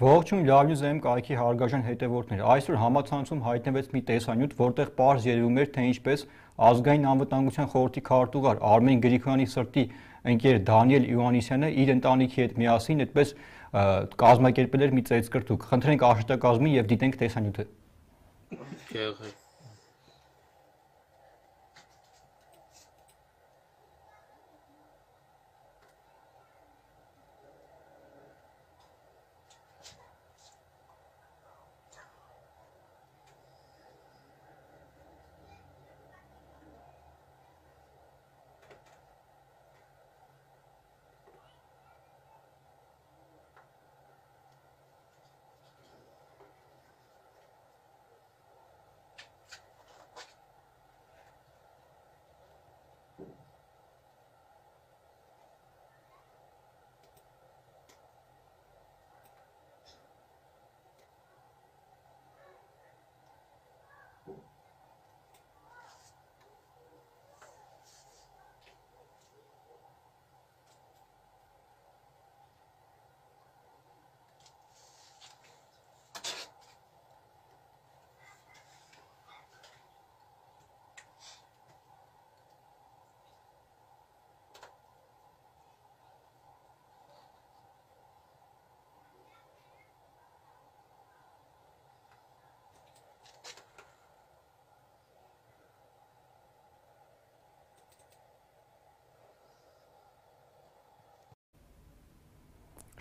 Ողջույն լավնյուզ եմ կայքի հարգաժան հետևորդներ։ Այսօր համացանցում հայտնվեց մի տեսանյութ, որտեղ པարզ երևում էր, թե ինչպես ազգային անվտանգության խորհրդի քարտուղար Արմեն Գրիգորյանի սրտի ընկեր Դանիել Իվանիսյանը իր ընտանիքի հետ միասին այդպես կազմակերպել էր մի ծեծկրտուկ։ Խնդրենք աշխատակազմի եւ դիտենք տեսանյութը։ Գեղեցիկ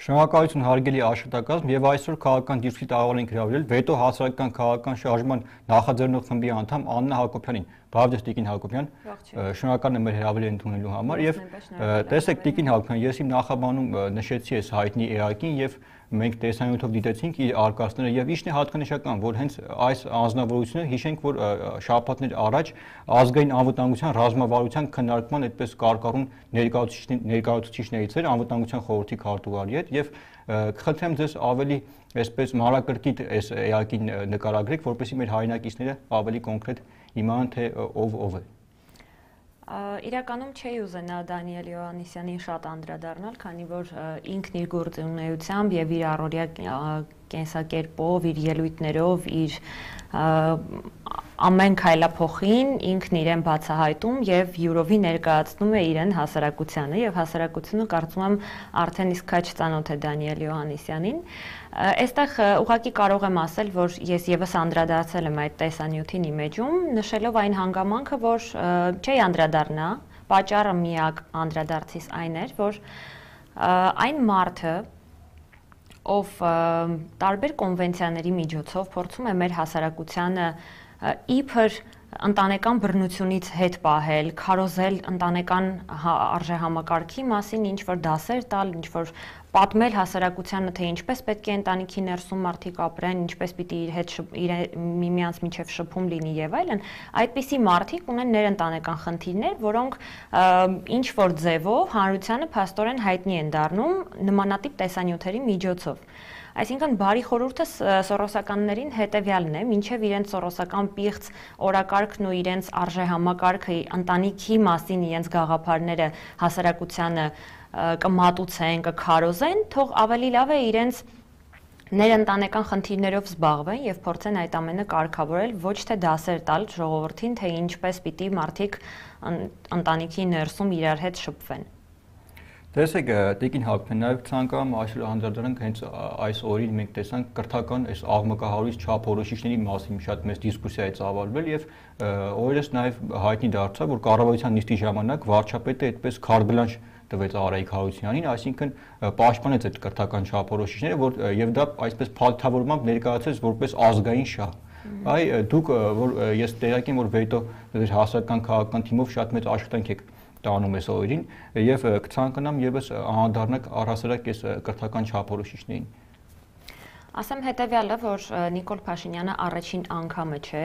Շնորհակալություն հարգելի աշխատակազմ եւ այսօր քաղաքական դիսկի տաղավարին գրավել վետո հասարակական քաղաքական շարժման նախաձեռնող խմբի անդամ Աննա Հակոբյանին։ Բարև ձեզ Տիկին Հակոբյան։ Շնորհակալ եմ մեր հրավերը ընդունելու համար եւ տեսեք Տիկին Հակոբյան, ես իմ նախաբանում նշեցի այս հայտնի էակին եւ և մենք տեսանյութով դիտեցինք իր արկածները եւ ի՞նչն է հատկանշական, որ հենց այս անznավորությունը հիշենք, որ շաբաթներ առաջ ազգային անվտանգության ռազմավարության քննարկման այդպես կարկառուն ներկայացուցիչներից էր անվտանգության խորհրդի քարտուղարի հետ եւ խնդրեմ ձեզ ավելի այսպես մանրակրկիտ այս էակին նկարագրեք, որպեսզի մեր հայրենակիցները ավելի կոնկրետ իմանան թե ով ով է։ Ա, Իրականում չէի ուզենա Դանիել Իոաննիսյանին շատ անդրադառնալ, քանի որ ինքն իր գործունեությամբ եւ իր առօրյա կենսակերպով, իր ելույթներով, իր ամեն քայլափոխին ինքն իրեն բացահայտում եւ յուրովի ներկայացնում է իրեն հասարակությանը եւ հասարակությունը կարծում եմ արդեն իսկ քաչ ծանոթ է Դանիել Յոհանիսյանին այստեղ ուղղակի կարող եմ ասել որ ես եւս անդրադարձել եմ այդ տեսանյութին իմեջում նշելով այն հանգամանքը որ չի անդրադառնա պատճառը միակ անդրադարձից այն էր որ այն մարդը ով տարբեր կոնվենցիաների միջոցով փորձում է մեր հասարակությանը իբր ընտանեկան բռնությունից հետ պահել, քարոզել ընտանեկան հա-, արժեհամակարգի մասին, ինչ որ դասեր տալ, ինչ որ պատմել հասարակությանը, թե ինչպես պետք է ընտանիքի ներսում մարդիկ ապրեն, ինչպես պիտի իր հետ իր միմյանց միջև շփում լինի եւ այլն, այդպիսի մարդիկ ունեն ներընտանեկան խնդիրներ, որոնք ինչ որ ձևով հանրությանը փաստորեն հայտնի են դառնում նմանատիպ տեսանյութերի միջոցով։ Այսինքն բարի խորհուրդը սորոսականներին հետևյալն է, մինչև իրենց սորոսական պիղծ օրակարգն ու իրենց արժեհամակարգը ընտանիքի մասին իրենց գաղափարները հասարակությանը կմատուցեն, կքարոզեն, թող ավելի լավ է իրենց ներընտանեկան խնդիրներով զբաղվեն եւ փորձեն այդ ամենը կարգավորել ոչ թե դասեր տալ ժողովրդին, թե ինչպես պիտի մարդիկ ընտանիքի ներսում իրար հետ շփվեն։ Տեսեք, Տիկին Հակոբյան նաև ցանկամ աշխարհ հանդարդարանք հենց այս օրին մենք տեսանք կրթական այս աղմկահարույց չափորոշիչների մասին շատ մեծ դիսկուսիա է ծավալվել եւ օրերս նաև հայտնի դարձավ, որ կառավարության նիստի ժամանակ վարչապետը այդպես քարբլանշ տվեց Արայիկ Հարությունյանին, այսինքն պաշտպանեց այդ կրթական չափորոշիչները, որ եւ դա այսպես փաթավորմամբ ներկայացրեց որպես ազգային շահ։ Այ դուք որ ես տեղյակ եմ որ վետո դեր հասարակական քաղաքական թիմով շատ մեծ աշխատանք եք տանում ես օրերին եւ կցանկանամ եւս անդառնակ առհասարակ ես կրթական չափորոշիչներին ասեմ հետեւյալը, որ Նիկոլ Փաշինյանը առաջին անգամը չէ,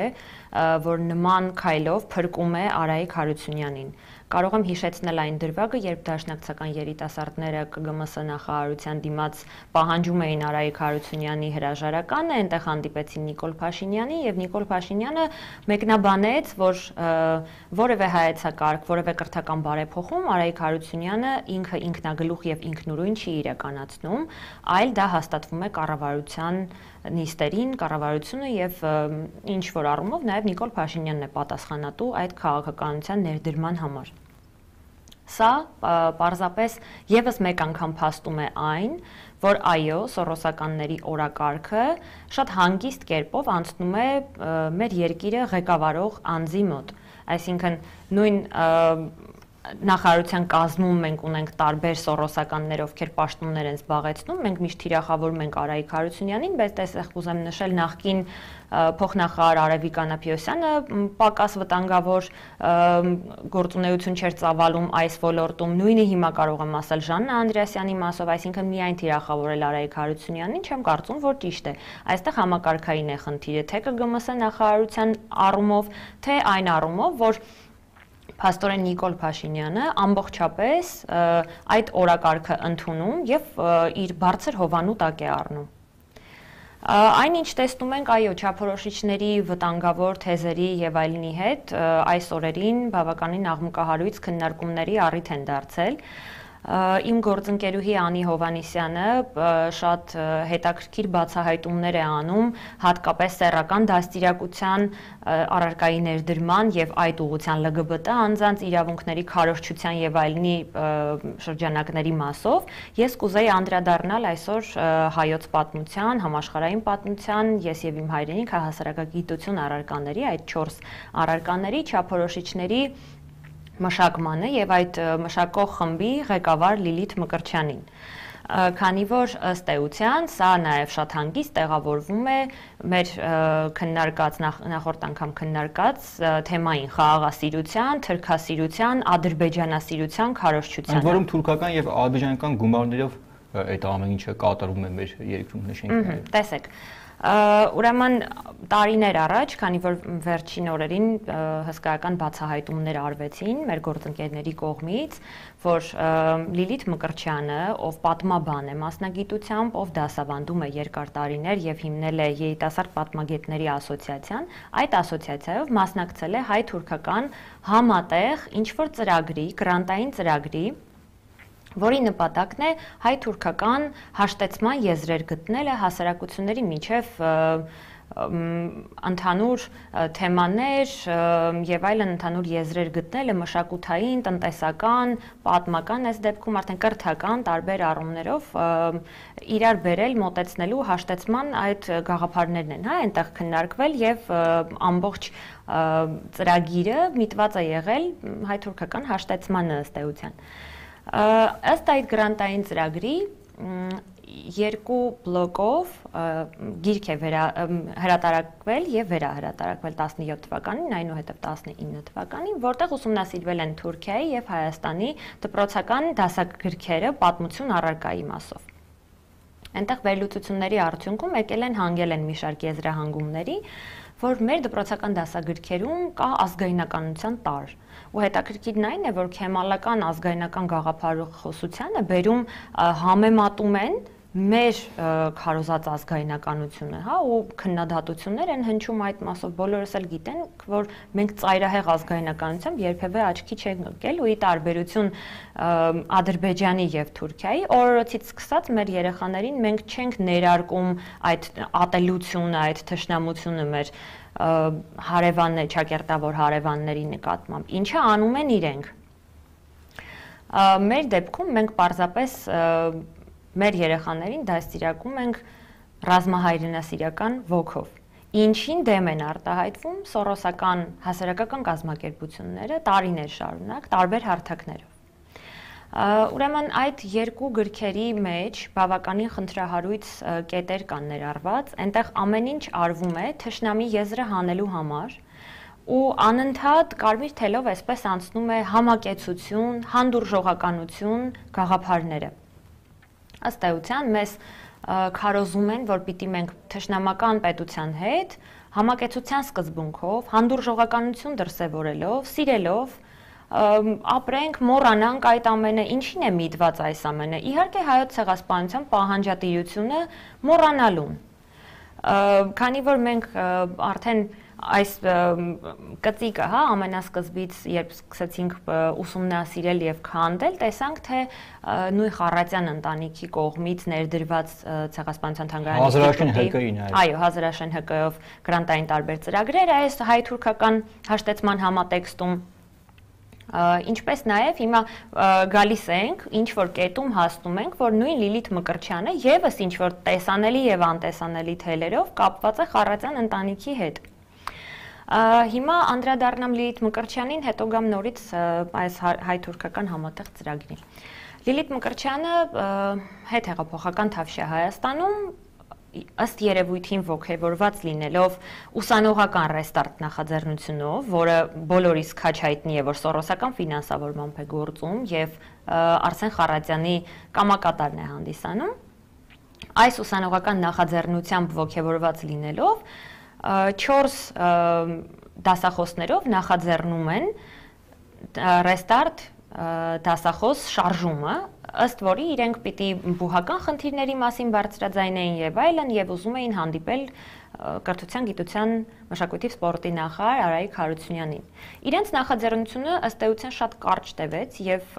որ նման քայլով փրկում է Արայիկ Հարությունյանին։ Կարող եմ հիշեցնել այն դրվագը, երբ դաշնակցական երիտասարդները ԿԳՄՍ նախարարության դիմաց պահանջում էին Արայիկ Հարությունյանի հրաժարականը, այնտեղ հանդիպեցին Նիկոլ Փաշինյանի եւ Նիկոլ Փաշինյանը մեկնաբանեց, որ որևէ հայեցակարգ, որևէ կրթական բարեփոխում Արայիկ Հարությունյանը ինքը ինքնագլուխ եւ ինքնուրույն չի իրականացնում, այլ դա հաստատվում է կառավարության նիստերին, կառավարությունը եւ ինչ որ առումով նաեւ Նիկոլ Փաշինյանն է պատասխանատու այդ քաղաքականության ներդրման համար։ Սա պարզապես եւս մեկ անգամ փաստում է այն, որ այո, սորոսականների օրակարգը շատ հանգիստ կերպով անցնում է մեր երկիրը ղեկավարող անձի մոտ։ Այսինքն նույն և, նախարարության կազմում մենք ունենք տարբեր սորոսականներ, ովքեր պաշտոններ են զբաղեցնում։ Մենք միշտ թիրախավորում ենք Արայիկ Հարությունյանին, բայց տեսեք կուզեմ նշել նախկին փոխնախարար Արևիկ Անապիոսյանը պակաս վտանգավոր գործունեություն չէր ծավալում այս ոլորտում։ Նույնը հիմա կարող եմ ասել Ժաննա Անդրեասյանի մասով, այսինքն միայն թիրախավորել Արայիկ Հարությունյանին, չեմ կարծում, որ ճիշտ է։ Այստեղ համակարգային է խնդիրը, թե ԿԳՄՍ նախարարության առումով, թե այն առումով, որ Պաստորեն Նիկոլ Փաշինյանը ամբողջապես այդ օրակարգը ընդունում եւ իր բարձր հովանու տակ է առնում։ Այն ինչ տեսնում ենք, այո, չափորոշիչների վտանգավոր թեզերի եւ այլնի հետ այս օրերին բավականին աղմուկահարույց քննարկումների առիթ են դարձել։ Ա, Իմ գործընկերուհի Անի Հովանիսյանը շատ հետաքրքիր բացահայտումներ է անում, հատկապես սեռական դաստիարակության առարկայի ներդրման եւ այդ ուղղության ԼԳԲՏ անձանց իրավունքների քարոշչության եւ այլնի շրջանակների մասով։ Ես կուզեի անդրադառնալ այսօր հայոց պատմության, համաշխարհային պատմության, ես եւ իմ հայրենիք հասարակագիտություն առարկաների, այդ 4 առարկաների չափորոշիչների մշակմանը եւ այդ մշակող խմբի ղեկավար Լիլիթ Մկրչյանին քանի որ ըստ էության սա նաև շատ հանգիստ տեղավորվում է մեր քննարկած նախորդ անգամ քննարկած թեմային խաղաղասիրության, թրքասիրության, ադրբեջանասիրության քարոշչության։ Այդ որում թուրքական եւ ադրբեջանական գումարներով այդ ամեն ինչը կատարվում է մեր երկրում նշենք։ Տեսեք, Ուրեմն տարիներ առաջ, քանի որ վերջին օրերին հսկայական բացահայտումներ արվեցին մեր գործընկերների կողմից, որ Լիլիթ Մկրչյանը, ով պատմաբան է մասնագիտությամբ, ով դասավանդում է երկար տարիներ եւ հիմնել է Երիտասարդ պատմագետների ասոցիացիան, այդ ասոցիացիայով մասնակցել է հայ-թուրքական համատեղ ինչ որ ծրագրի, գրանտային ծրագրի որի նպատակն է հայ-թուրքական հաշտեցման եզրեր գտնելը հասարակությունների միջև ընդհանուր թեմաներ եւ այլն ընդհանուր եզրեր գտնելը մշակութային, տնտեսական, պատմական այս դեպքում արդեն կրթական տարբեր առումներով իրար բերել, մոտեցնելու հաշտեցման այդ գաղափարներն են, հա, այնտեղ քննարկվել եւ ամբողջ ծրագիրը միտված է եղել հայ-թուրքական հաշտեցմանը ըստ էության։ Ըստ այդ գրանտային ծրագրի երկու բլոկով գիրք է վերա հրատարակվել եւ վերահրատարակվել 17 թվականին, այնուհետեւ 19 թվականին, որտեղ ուսումնասիրվել են Թուրքիայի եւ Հայաստանի դպրոցական դասագրքերը պատմություն առարկայի մասով։ Այնտեղ վերլուծությունների արդյունքում եկել են հանգել են մի շարք եզրահանգումների, որ մեր դպրոցական դասագրքերում կա ազգայնականության տար, ու հետաքրքիրն այն է, որ քեմալական ազգայնական գաղափարախոսությանը բերում համեմատում են մեր քարոզած ազգայնականությունը, հա, ու քննադատություններ են հնչում այդ մասով, բոլորս էլ գիտեն, որ մենք ծայրահեղ ազգայնականությամբ երբևէ աչքի չենք ընկել ու ի տարբերություն Ադրբեջանի եւ Թուրքիայի օրորոցից սկսած մեր երեխաներին մենք չենք ներարկում այդ ատելությունը, այդ թշնամությունը մեր հարևաններ, ճակերտավոր հարևանների նկատմամբ։ Ինչը անում են իրենք։ Մեր դեպքում մենք պարզապես մեր երեխաներին դաստիարակում ենք ռազմահայրենասիրական ոգով։ Ինչին դեմ են արտահայտվում սորոսական հասարակական կազմակերպությունները տարիներ շարունակ տարբեր հարթակներով։ Ուրեմն այդ երկու գրքերի մեջ բավականին խնդրահարույց կետեր կան ներառված, այնտեղ ամեն ինչ արվում է թշնամի եզրը հանելու համար ու անընդհատ կարմիր թելով այսպես անցնում է համակեցություն, հանդուրժողականություն, գաղափարները։ Ըստ էության մեզ քարոզում են, որ պիտի մենք թշնամական պետության հետ համակեցության սկզբունքով, հանդուրժողականություն դրսևորելով, սիրելով, ապրենք, մոռանանք այդ ամենը, ինչին է միտված այս ամենը։ Իհարկե հայոց ցեղասպանության պահանջատիրությունը մոռանալուն։ Քանի որ մենք արդեն այս կծիկը, հա, ամենասկզբից, երբ սկսեցինք ուսումնասիրել եւ քանդել, տեսանք թե նույն Խարատյան ընտանիքի կողմից ներդրված ցեղասպանության թանգարանի Հազարաշեն ՀԿ-ին այո։ Այո, Հազարաշեն ՀԿ-ով գրանտային տարբեր ծրագրեր այս հայ-թուրքական հաշտեցման համատեքստում Ինչպես նաև հիմա գալիս ենք ինչ որ կետում հասնում ենք, որ նույն Լիլիթ Մկրչյանը եւս ինչ որ տեսանելի եւ անտեսանելի թելերով կապված է Խարազյան ընտանիքի հետ։ Հիմա անդրադառնամ Լիլիթ Մկրչյանին, հետո գամ նորից այս հայ-թուրքական համատեղ ծրագրին։ Լիլիթ Մկրչյանը հետ հեղափոխական թավշյա Հայաստանում ըստ երևույթին ողքեվորված լինելով ուսանողական ռեստարտ նախաձեռնությունով, որը բոլորիս քաչ հայտնի է, որ Սորոսական ֆինանսավորմամբ է գործում եւ Արսեն Խարատյանի կամակատարն է հանդիսանում, այս ուսանողական նախաձեռնությամբ ողքեվորված լինելով 4 դասախոսներով նախաձեռնում են ռեստարտ դասախոս շարժումը, ըստ որի իրենք պիտի բուհական խնդիրների մասին բարձրաձայնեին եւ այլն եւ ուզում էին հանդիպել կրթության, գիտության, մշակույթի սպորտի նախարար Արայիկ Հարությունյանին։ Իրենց նախաձեռնությունը ըստ էության շատ կարճ տևեց եւ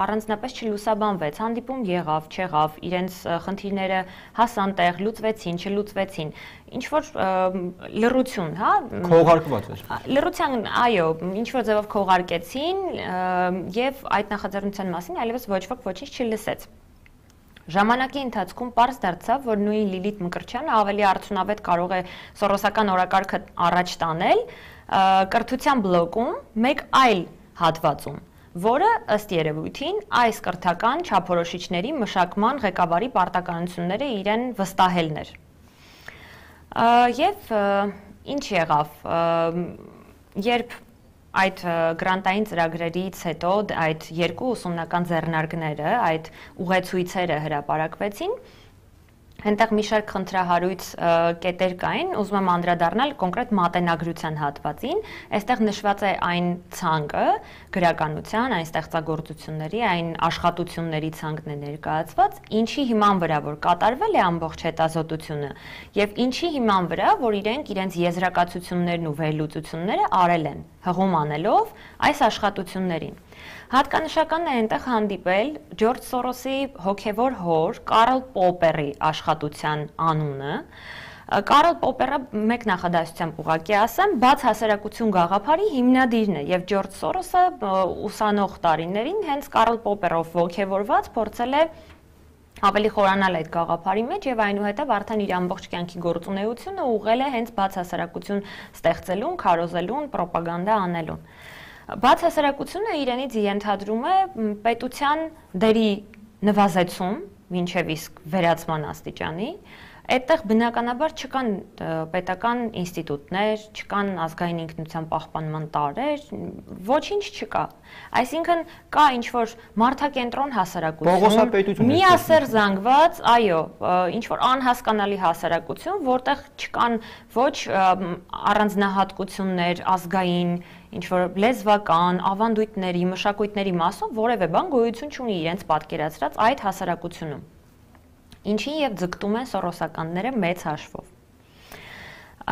առանձնապես չլուսաբանվեց, հանդիպում եղավ, չեղավ, իրենց խնդիրները հասան տեղ, լուծվեցին, չլուծվեցին։ Ինչ որ լրություն, հա, քողարկված էր։ Լրության, այո, ինչ որ ձևով քողարկեցին եւ այդ նախաձեռնության մասին այլևս ոչ ոք ոչինչ չլսեց։ ոչ Ժամանակի ընթացքում պարզ դարձավ, որ նույն Լիլիթ Մկրչյանը ավելի արդյունավետ կարող է Սորոսական օրակարգը առաջ տանել կրթության բլոկում մեկ այլ հատվածում որը ըստ երևույթին այս կրթական չափորոշիչների մշակման ղեկավարի պարտականությունները իրեն վստահելն էր։ Եվ ինչ եղավ, երբ այդ գրանտային ծրագրերից հետո այդ երկու ուսումնական ձեռնարկները, այդ ուղեցույցերը հրապարակվեցին Հենտեղ մի շարք խնդրահարույց կետեր կային, ուզում եմ անդրադառնալ կոնկրետ մատենագրության հատվածին։ Այստեղ նշված է այն ցանկը, գրականության, այն ստեղծագործությունների, այն աշխատությունների ցանկն է ներկայացված, ինչի հիման վրա որ կատարվել է ամբողջ հետազոտությունը եւ ինչի հիման վրա որ իրենք իրենց եզրակացություններն ու վերլուծությունները արել են հղում անելով այս աշխատություններին։ Հատկանշական է այնտեղ հանդիպել Ջորջ Սորոսի հոգևոր հոր Կարլ Պոպերի աշխատության անունը, Կարլ Պոպերը մեկ նախադասությամբ ուղակի ասեմ, բաց հասարակություն գաղափարի հիմնադիրն է եւ Ջորջ Սորոսը ուսանող տարիներին հենց Կարլ Պոպերով ողջևորված փորձել է ավելի խորանալ այդ գաղափարի մեջ եւ այնուհետեւ արդեն իր ամբողջ կյանքի գործունեությունը ուղղել է հենց բաց հասարակություն ստեղծելուն, քարոզելուն, ռոպագանդա անելուն։ Բաց հասարակությունը իրենից ենթադրում է պետության դերի նվազեցում, ինչև իսկ վերացման աստիճանի, այդտեղ բնականաբար չկան պետական ինստիտուտներ, չկան ազգային ինքնության պահպանման տարեր, ոչինչ չկա։ Այսինքն կա ինչ որ մարդակենտրոն հասարակություն, միասեր զանգված, այո, ինչ որ անհասկանալի հասարակություն, որտեղ չկան ոչ առանձնահատկություններ ազգային ինչ որ լեզվական, ավանդույթների, մշակույթների մասով որևէ բան գոյություն չունի իրենց պատկերացրած այդ հասարակությունում։ Ինչին եւ ձգտում են սորոսականները մեծ հաշվով։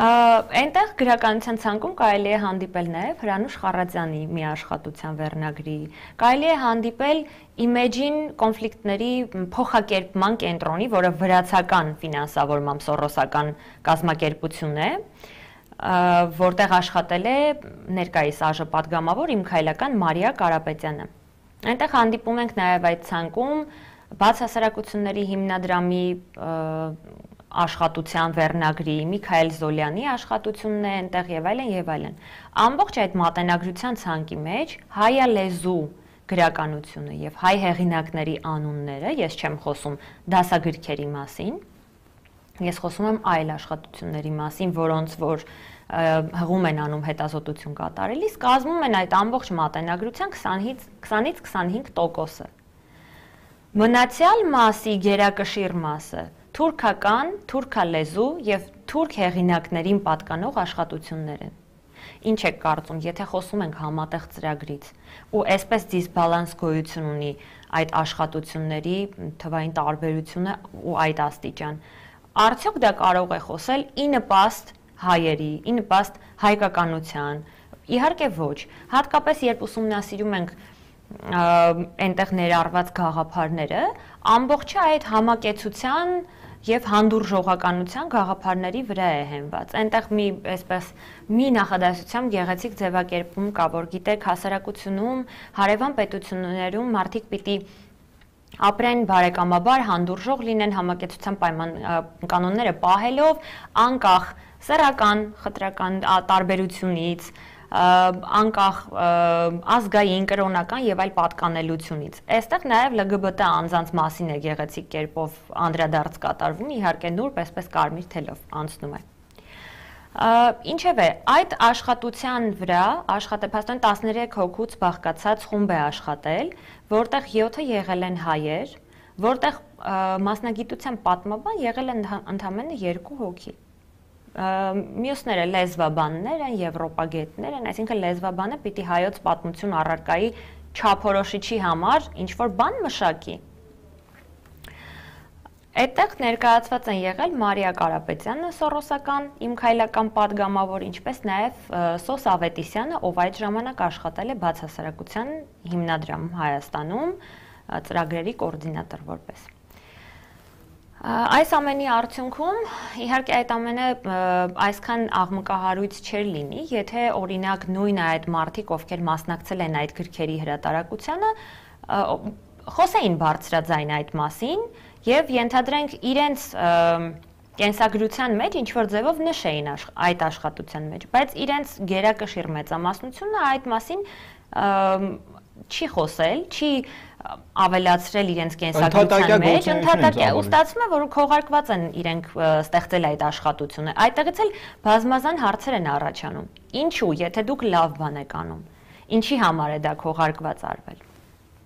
Այնտեղ գրականության ցանկում կարելի է հանդիպել նաև Հրանուշ Խարաձյանի մի աշխատության վերնագրի։ Կարելի է հանդիպել Imagine կոնֆլիկտների փոխակերպման կենտրոնի, որը վրացական ֆինանսավորմամբ սորոսական կազմակերպություն է, որտեղ աշխատել է ներկայիս ԱԺ падգամավոր իմ քայլական Մարիա Կարապետյանը։ Այնտեղ հանդիպում ենք նաև այդ ցանկում բաց հասարակությունների հիմնադրամի աշխատության վերնագրի Միքայել Զոլյանի աշխատությունն է այնտեղ եւ այլն եւ այլն։ Ամբողջ այդ մատենագրության ցանկի մեջ հայա լեզու գրականությունը եւ հայ հեղինակների անունները, ես չեմ խոսում դասագրքերի մասին, ես խոսում եմ այլ աշխատությունների մասին, որոնց որ և, հղում են անում հետազոտություն կատարելիս, կազմում են այդ ամբողջ մատենագրության 25 20-ից 25%-ը։ Մնացյալ մասի գերակշիռ մասը թուրքական, թուրքալեզու եւ թուրք հեղինակներին պատկանող աշխատություններ են։ Ինչ է կարծում, եթե խոսում ենք համատեղ ծրագրից ու այսպես դիսբալանս գոյություն ունի այդ աշխատությունների թվային տարբերությունը ու այդ աստիճան, արդյոք դա կարող է խոսել ի նպաստ հայերի, ի նպաստ հայկականության։ Իհարկե ոչ, հատկապես երբ ուսումնասիրում ենք այնտեղ ներառված գաղափարները, ամբողջը այդ համակեցության եւ հանդուրժողականության գաղափարների վրա է հենված։ Այնտեղ մի այսպես մի նախադասությամբ գեղեցիկ ձևակերպում կա, որ գիտեք, հասարակությունում, հարևան պետություններում մարդիկ պիտի ապրեն բարեկամաբար, հանդուրժող լինեն համակեցության պայման կանոնները պահելով, անկախ սեռական, խտրական տարբերությունից, անկախ ազգային, կրոնական եւ այլ պատկանելությունից։ Այստեղ նաեւ ԼԳԲՏ անձանց մասին է գեղեցիկ կերպով անդրադարձ կատարվում, իհարկե նուրբ, այսպես կարմիր թելով անցնում է։ Ինչևէ, այդ աշխատության վրա աշխատեփաստորեն 13 հոգուց բաղկացած խումբ է աշխատել, որտեղ 7-ը եղել են հայեր, որտեղ մասնագիտության պատմաբան եղել են ընդամենը 2 հոգի։ Մյուսները լեզվաբաններ են, եվրոպագետներ են, այսինքն լեզվաբանը պիտի հայոց պատմություն առարկայի չափորոշիչի համար ինչ որ բան մշակի։ Այդտեղ ներկայացված են եղել Մարիա Կարապետյանը Սորոսական իմ քայլական падգամավոր, ինչպես նաև Սոս Ավետիսյանը, ով այդ ժամանակ աշխատել է բացասարակության հիմնադրամում Հայաստանում ծրագրերի կոորդինատոր որպես։ Այս ամենի արդյունքում իհարկե այդ ամենը այսքան աղմկահարույց չէր լինի, եթե օրինակ նույն այդ մարտիկ, ովքեր մասնակցել են այդ գրքերի հրատարակությանը, խոսեին բարձրաձայն այդ մասին եւ ենթադրենք իրենց կենսագրության մեջ ինչ որ ձևով նշեին աշխ, այդ աշխատության մեջ, բայց իրենց գերակշիռ մեծամասնությունը այդ մասին չի խոսել, չի ավելացրել իրենց կենսագրության մեջ, ընդհատակյա ու ստացվում է, որ քողարկված են իրենք ստեղծել այդ աշխատությունը։ Այդտեղից էլ բազմազան հարցեր են առաջանում։ Ինչու, եթե դուք լավ բան եք անում։ Ինչի համար է դա քողարկված արվել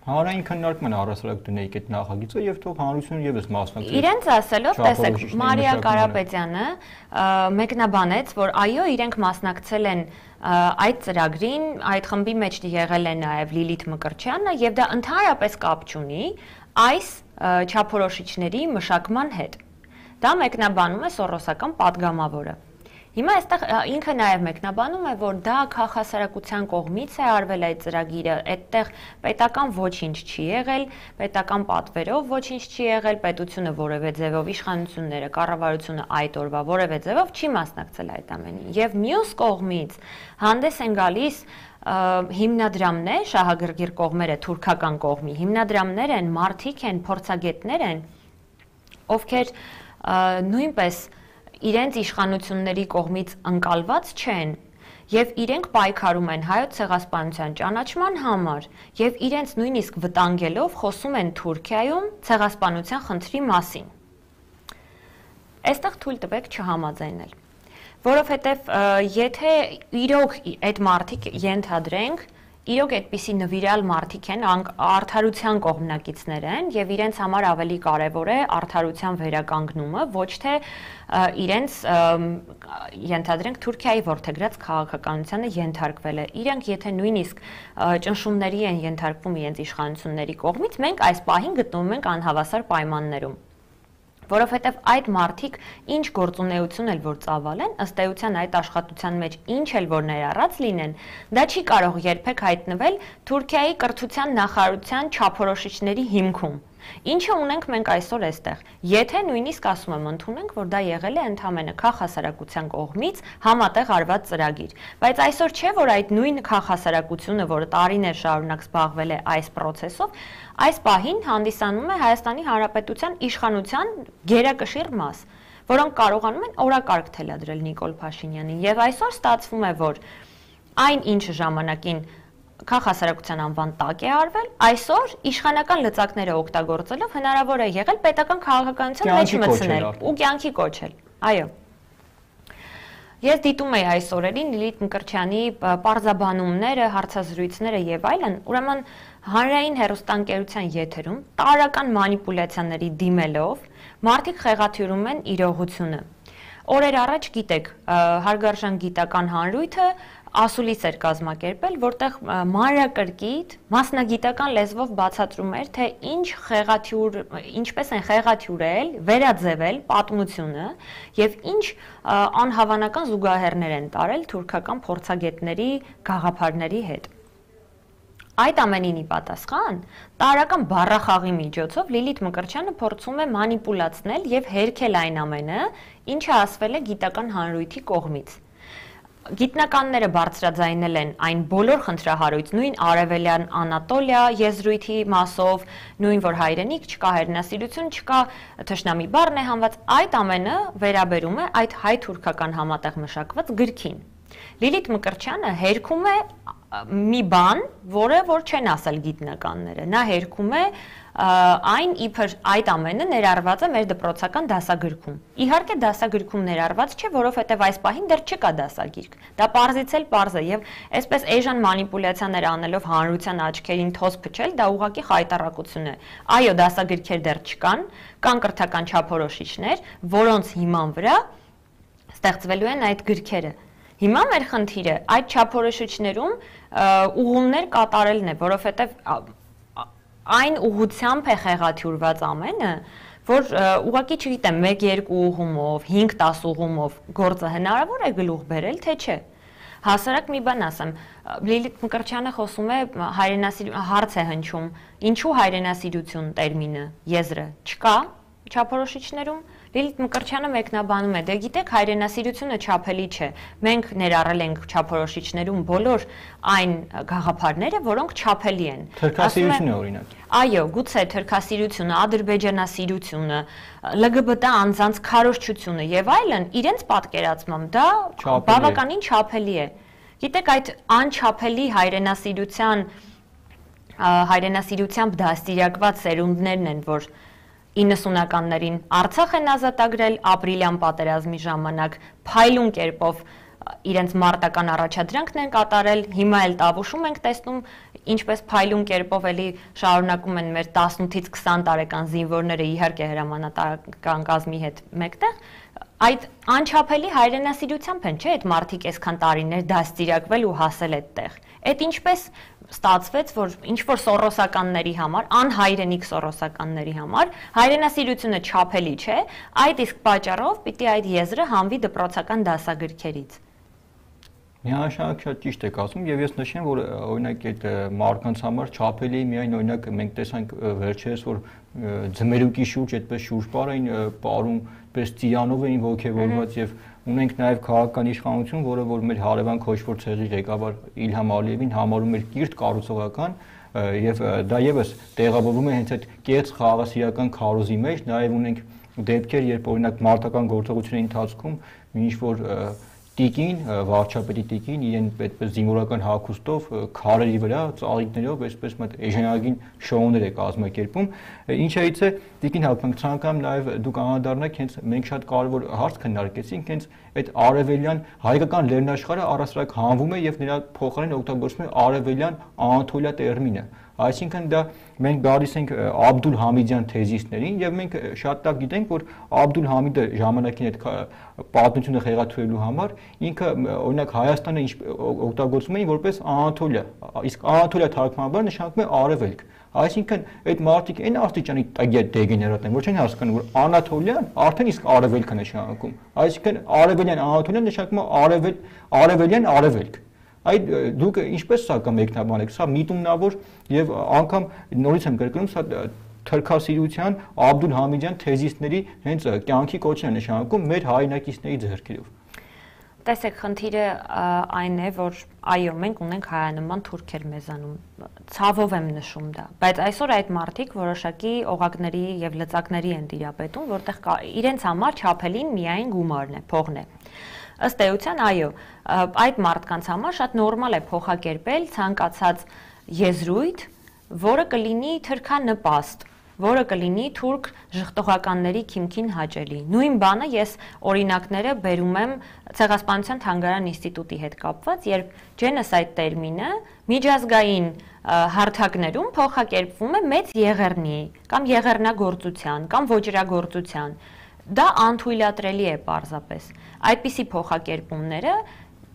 հանրային քննարկման առասարակ դնեիք այդ նախագիծը եւ թող հանրությունը եւս մասնակցի։ Իրենց ասելով, տեսեք, Մարիա Կարապետյանը մեկնաբանեց, որ այո, իրենք մասնակցել են այդ ծրագրին, այդ խմբի մեջ եղել է նաեւ Լիլիթ Մկրչյանը եւ դա ընդհանրապես կապ չունի այս չափորոշիչների մշակման հետ։ Դա մեկնաբանում է Սորոսական падգամավորը։ Հիմա այստեղ ինքը նաև մեկնաբանում է, որ դա քաղաքասարակության կողմից է արվել այդ ծրագիրը, այդտեղ պետական ոչինչ չի եղել, պետական պատվերով ոչինչ չի եղել, պետությունը որևէ ձևով իշխանությունները, կառավարությունը այդ օրվա որևէ ձևով չի մասնակցել այդ ամենին։ Եվ մյուս կողմից հանդես են գալիս հիմնադրամներ, շահագրգիռ կողմերը, թուրքական կողմի հիմնադրամներ են, մարտիկ են, փորձագետներ են, ովքեր նույնպես և, իրենց իշխանությունների կողմից ընկալված չեն եւ իրենք պայքարում են հայոց ցեղասպանության ճանաչման համար եւ իրենց նույնիսկ վտանգելով խոսում են Թուրքիայում ցեղասպանության խնդրի մասին։ Այստեղ թույլ տվեք չհամաձայնել, որովհետեւ եթե իրոք այդ մարդիկ ենթադրենք, են իրոք այդպիսի նվիրալ մարդիկ են, արդարության կողմնակիցներ են եւ իրենց համար ավելի կարեւոր է արդարության վերականգնումը, ոչ թե իրենց ենթադրենք Թուրքիայի ворթեգրած քաղաքականությունը ենթարկվել է։ Իրանք եթե նույնիսկ ճնշումների են ենթարկվում իրենց իշխանությունների կողմից, մենք այս պահին գտնվում ենք անհավասար պայմաններում որովհետև այդ մարդիկ ինչ գործունեություն էլ որ ծավալեն, ըստ էության այդ աշխատության մեջ ինչ էլ որ ներառած լինեն, դա չի կարող երբեք հայտնվել Թուրքիայի կրթության նախարարության չափորոշիչների հիմքում։ Ինչը ունենք մենք այսօր այստեղ։ Եթե նույնիսկ ասում եմ ընդունենք, որ դա եղել է ընդհանրապես քաղաքասարակության կողմից համատեղ արված ծրագիր, բայց այսօր չէ, որ այդ նույն քաղաքասարակությունը, որը տարիներ շարունակ զբաղվել է այս process-ով, Այս պահին հանդիսանում է Հայաստանի Հանրապետության իշխանության գերակշիռ մաս, որոնք կարողանում են օրակարգ թելադրել Նիկոլ Փաշինյանին եւ այսօր ստացվում է, որ այն ինչ ժամանակին քաղաքասարակության անվան տակ է արվել, այսօր իշխանական լծակները օգտագործելով հնարավոր է եղել պետական քաղաքականության մեջ մտցնել ու կյանքի կոչել։ Այո։ Ես դիտում եի այս օրերին Լիլիթ Մկրչյանի պարզաբանումները, հարցազրույցները եւ այլն, ուրեմն Հանրային հերոստանգերության եթերում տարական մանիպուլյացիաների դիմելով մարդիկ խեղաթյուրում են իրողությունը։ Օրեր առաջ գիտեք, հարգարժան գիտական հանրույթը ասուլիս էր կազմակերպել, որտեղ մանրակրկիտ մասնագիտական լեզվով բացատրում էր, թե ինչ խեղաթյուր, ինչպես են խեղաթյուրել, վերաձևել պատմությունը եւ ինչ անհավանական զուգահեռներ են տարել թուրքական փորձագետների գաղափարների հետ։ Այդ ամենին ի պատասխան տարական բառախաղի միջոցով Լիլիթ Մկրչյանը փորձում է մանիպուլացնել եւ հերքել այն ամենը, ինչը ասվել է գիտական հանրույթի կողմից։ Գիտնականները բարձրաձայնել են այն բոլոր խնդրահարույց, նույն Արևելյան Անատոլիա եզրույթի մասով, նույն որ հայրենիք չկա, հերնասիրություն չկա, թշնամի բառն է համված, այդ ամենը վերաբերում է այդ հայ-թուրքական համատեղ մշակված գրքին։ Լիլիթ Մկրչյանը հերքում է մի բան, որը որ չեն ասել գիտնականները։ Նա հերքում է այն իբր այդ ամենը ներառված է մեր դպրոցական դասագրքում։ Իհարկե դասագրքում ներառված չէ, որովհետև այս պահին դեռ չկա դասագիրք։ Դա parzից էլ parz է եւ այսպես այժմ մանիպուլյացիաներ անելով հանրության աչքերին թոս փչել, դա ուղակի խայտարակություն է։ Այո, դասագրքեր դեռ չկան, կան կրթական չափորոշիչներ, որոնց հիման վրա ստեղծվելու են այդ գրքերը Հիմա մեր խնդիրը այդ չափորոշիչներում ուղումներ կատարելն է, որովհետև այն ուղությամբ է խեղաթյուրված ամենը, որ ուղակի չգիտեմ 1-2 ուղումով, 5-10 ուղումով գործը հնարավոր է գլուխ բերել, թե չէ։ Հասարակ մի բան ասեմ, Լիլիթ Մկրչյանը խոսում է հայրենասիրություն, հարց է հնչում, ինչու հայրենասիրություն տերմինը, եզրը չկա չափորոշիչներում, Լիլիթ Մկրչյանը մեկնաբանում է. «Դե գիտեք, հայրենասիրությունը չափելի չէ։ Մենք ներառել ենք չափորոշիչներում բոլոր այն գաղափարները, որոնք չափելի են»։ Թրքասիրությունը օրինակ։ Այո, գուցե թրքասիրությունը, ադրբեջանասիրությունը, ԼԳԲՏ անձանց քարոշչությունը եւ այլն իրենց պատկերացմամբ դա բավականին չափելի է։ Գիտեք, այդ անչափելի հայրենասիրության հայրենասիրությամբ դաստիարակված սերունդներն են, որ 90-ականներին Արցախ են ազատագրել ապրիլյան պատերազմի ժամանակ փայլուն կերպով իրենց մարտական առաջադրանքն են կատարել, հիմա էլ տավուշում ենք տեսնում, ինչպես փայլուն կերպով էլի շարունակում են մեր 18-ից 20 տարեկան զինվորները իհարկե հրամանատարական գազմի հետ մեկտեղ, այդ անչափելի հայրենասիրությամբ են, չէ՞, այդ մարդիկ այսքան տարիներ դաստիարակվել ու հասել այդտեղ։ Այդ ինչպես ստացվեց, որ ինչ որ Սորոսականների համար, անհայրենիք Սորոսականների համար հայրենասիրությունը չափելի չէ, այդ իսկ պատճառով պիտի այդ եզրը հանվի դպրոցական դասագրքերից։ Միանշանակ շատ ճիշտ եք ասում եւ ես նշեմ որ օրինակ այդ մարքանց համար չափելի միայն օրինակ մենք տեսանք վերջերս որ ձմերուկի շուրջ այդպես շուրջ պարային պարում պես ծիրանով էին ողքեվորված եւ mm -hmm ունենք նաև քաղաքական իշխանություն, որը որ մեր հարևան քոչվոր ցեղի ղեկավար Իլհամ Ալիևին համարում էր կիրթ կառուցողական եւ դա եւս տեղավորվում է հենց այդ կեց խաղաղասիրական քարոզի մեջ, նաև ունենք դեպքեր, երբ օրինակ մարտական գործողությունների ընթացքում ինչ որ և, տիկին, վարչապետի տիկին իրեն այդպես զինվորական հագուստով քարերի վրա ծաղիկներով այսպես մտ էժանագին շոուներ է կազմակերպում։ Ինչայից է տիկին հապանցանկամ նաև դուք անդառնաք հենց մենք շատ կարևոր հարց քննարկեցինք հենց այդ արևելյան հայկական լեռնաշխարհը առասարակ հանվում է եւ նրա փոխարեն օգտագործվում է արևելյան անատոլիա տերմինը։ Այսինքն դա մենք գալիս ենք Աբդուլ Համիդյան թեզիսներին եւ մենք շատ տակ գիտենք, որ Աբդուլ Համիդը ժամանակին այդ պատմությունը խեղաթյուրելու համար ինքը օրինակ Հայաստանը օգտագործում էին որպես Անատոլիա, իսկ Անատոլիա թարգմանաբար նշանակում է արևելք։ Այսինքն այդ մարդիկ այն աստիճանի դեգեներատն են, որ չեն հասկանում, որ Անատոլիան արդեն իսկ արևելքն է նշանակում։ Այսինքն արևելյան Անատոլիան նշանակում է արևել, արևելյան արևելք այդ դուք ինչպես սա կամ եկնաբանեք, սա միտումնավոր եւ անգամ նորից եմ կրկնում, սա թրքասիրության Աբդուլ Համիդյան թեզիսների հենց կյանքի կոչը նշանակում մեր հայրենակիցների ձեռքերով տեսեք, խնդիրը այն է, որ այո, մենք ունենք հայանման թուրքեր մեզանում։ Ցավով եմ նշում դա, բայց այսօր այդ մարտիկ որոշակի օղակների եւ լծակների են դիապետում, որտեղ իրենց համար չափելին միայն գումարն է, փողն է։ Ա, Ըստ էության, այո, այդ մարդկանց համար շատ նորմալ է փոխակերպել ցանկացած եզրույթ, որը կլինի թրքան նպաստ, որը կլինի թուրք ժխտողականների քիմքին հաճելի։ Նույն բանը ես օրինակները բերում եմ ցեղասպանության թանգարան ինստիտուտի հետ կապված, երբ genocide տերմինը միջազգային հարթակներում փոխակերպվում է մեծ եղեռնի կամ եղեռնագործության կամ ոչրագործության Դա անթույլատրելի է պարզապես։ Այդպիսի փոխակերպումները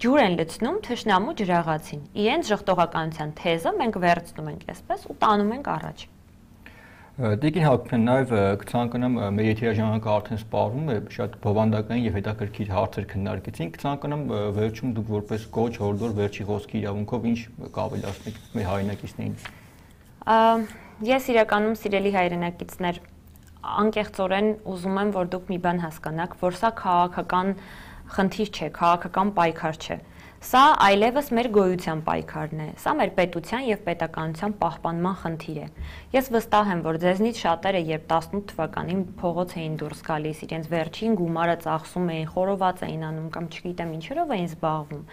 ջուր են լցնում թշնամու ջրաղացին։ Իրենց ժխտողականության թեզը մենք վերցնում ենք այսպես ու տանում ենք առաջ։ Տիկին Հակոբյան, նաև կցանկանամ մեր եթերի ժամանակը արդեն սպառվում է, շատ բովանդակային եւ հետաքրքիր հարցեր քննարկեցինք։ Կցանկանամ վերջում դուք որպես կոչ հորդոր վերջի խոսքի իրավունքով ինչ կավելացնեք մեր հայրենակիցներին։ Ես իրականում սիրելի հայրենակիցներ, անկեղծորեն ուզում եմ, որ դուք մի բան հասկանաք, որ սա քաղաքական խնդիր չէ, քաղաքական պայքար չէ։ Սա այլևս մեր գոյության պայքարն է։ Սա մեր պետության եւ պետականության պահպանման խնդիր է։ Ես վստահ եմ, որ ձեզնից շատերը, երբ 18 թվականին փողոց էին դուրս գալիս, իրենց վերջին գումարը ծախսում էին, խորոված էին անում կամ չգիտեմ ինչերով էին զբաղվում,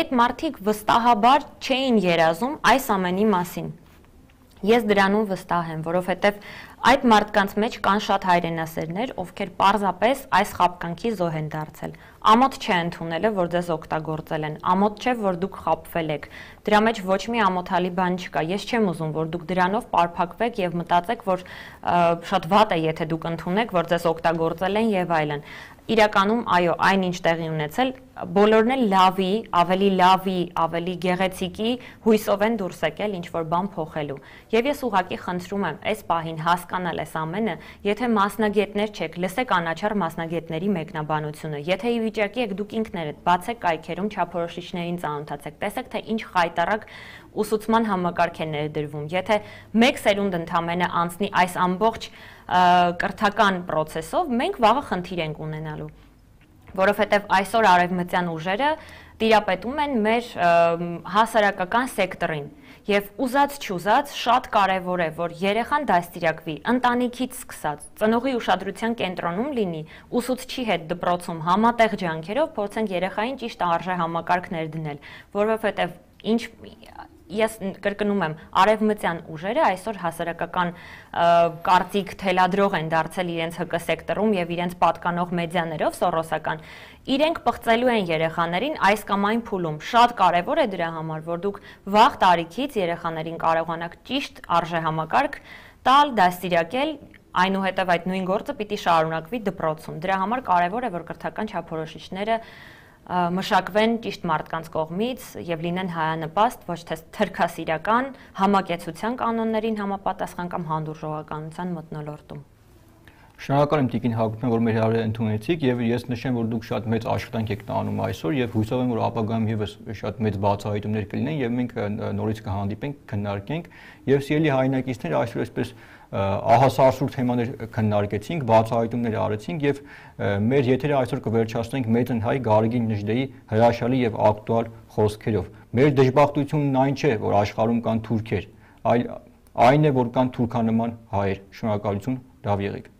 այդ մարդիկ վստահաբար չէին երազում այս ամենի մասին Ես դրանում վստահ եմ, որովհետև այդ մարդկանց մեջ կան շատ հայրենասերներ, ովքեր պարզապես այս խապկանքի զոհ են դարձել։ Ամոթ չէ ընդունելը, որ ձեզ օգտագործել են, ամոթ չէ, որ դուք խապվել եք։ Դրա մեջ ոչ մի ամոթալի բան չկա։ Ես չեմ ուզում, որ դուք դրանով պարփակվեք եւ մտածեք, որ շատ վատ է, եթե դուք ընդունեք, որ ձեզ օգտագործել են եւ այլն իրականում այո, այնինչ տեղի ունեցել, բոլորն էլ լավի, ավելի լավի, ավելի գեղեցիկի հույսով են դուրս եկել ինչ որ բան փոխելու։ Եվ ես ուղակի խնդրում եմ այս պահին հասկանալ այս ամենը, եթե մասնագետներ չեք, լսեք անաչառ մասնագետների մեկնաբանությունը։ Եթե ի վիճակի եք դուք ինքներդ բացեք կայքերում չափորոշիչներին ծանոթացեք, տեսեք թե ինչ խայտարակ ուսուցման համակարգ է ներդրվում։ Եթե մեկ սերունդ ընդամենը անցնի այս ամբողջ կրթական process-ով, մենք վաղը խնդիր ենք ունենալու որովհետև այսօր արևմտյան ուժերը տիրապետում են մեր հասարակական սեկտորին եւ ուզած չուզած շատ կարեւոր է որ երեխան դաստիարակվի ընտանիքից սկսած ծնողի ուշադրության կենտրոնում լինի ուսուցչի հետ դպրոցում համատեղ ջանքերով փորձենք երեխային ճիշտ արժե համակարգ ներդնել որովհետեւ ինչ ես կրկնում եմ, արևմտյան ուժերը այսօր հասարակական կարծիք թելադրող են դարձել իրենց ՀԿ սեկտորում եւ իրենց պատկանող մեդիաներով սորոսական։ Իրենք պղծելու են երեխաներին այս կամ այն փուլում։ Շատ կարեւոր է դրա համար, որ դուք վաղ տարիքից երեխաներին կարողանաք ճիշտ արժեհամակարգ տալ, դաստիարակել այնուհետև այդ նույն գործը պիտի շարունակվի դպրոցում։ Դրա համար կարևոր է, որ կրթական չափորոշիչները մշակվեն ճիշտ մարդկանց կողմից եւ լինեն հայանպաստ, ոչ թե թրքասիրական համակեցության կանոններին համապատասխան կամ հանդուր ժողականության մտնոլորտում։ Շնորհակալ եմ Տիկին Հակոբյան, որ մեր հարցը ընդունեցիք եւ ես նշեմ, որ դուք շատ մեծ աշխատանք եք տանում այսօր եւ հույսով եմ, որ ապագայում եւս շատ մեծ բացահայտումներ կլինեն եւ մենք նորից կհանդիպենք, քննարկենք եւ սիրելի հայրենակիցներ այսօր այսպես այս ահասարսուր թեմաներ քննարկեցինք, բացահայտումներ արեցինք եւ մեր եթերը այսօր կվերջացնենք Մեծն հայ Գարեգին Նժդեի հրաշալի եւ ակտուալ խոսքերով։ Մեր դժբախտությունն այն չէ, որ աշխարհում կան թուրքեր, այլ այն է, որ կան թուրքանման հայեր։ Շնորհակալություն, լավ եղեք։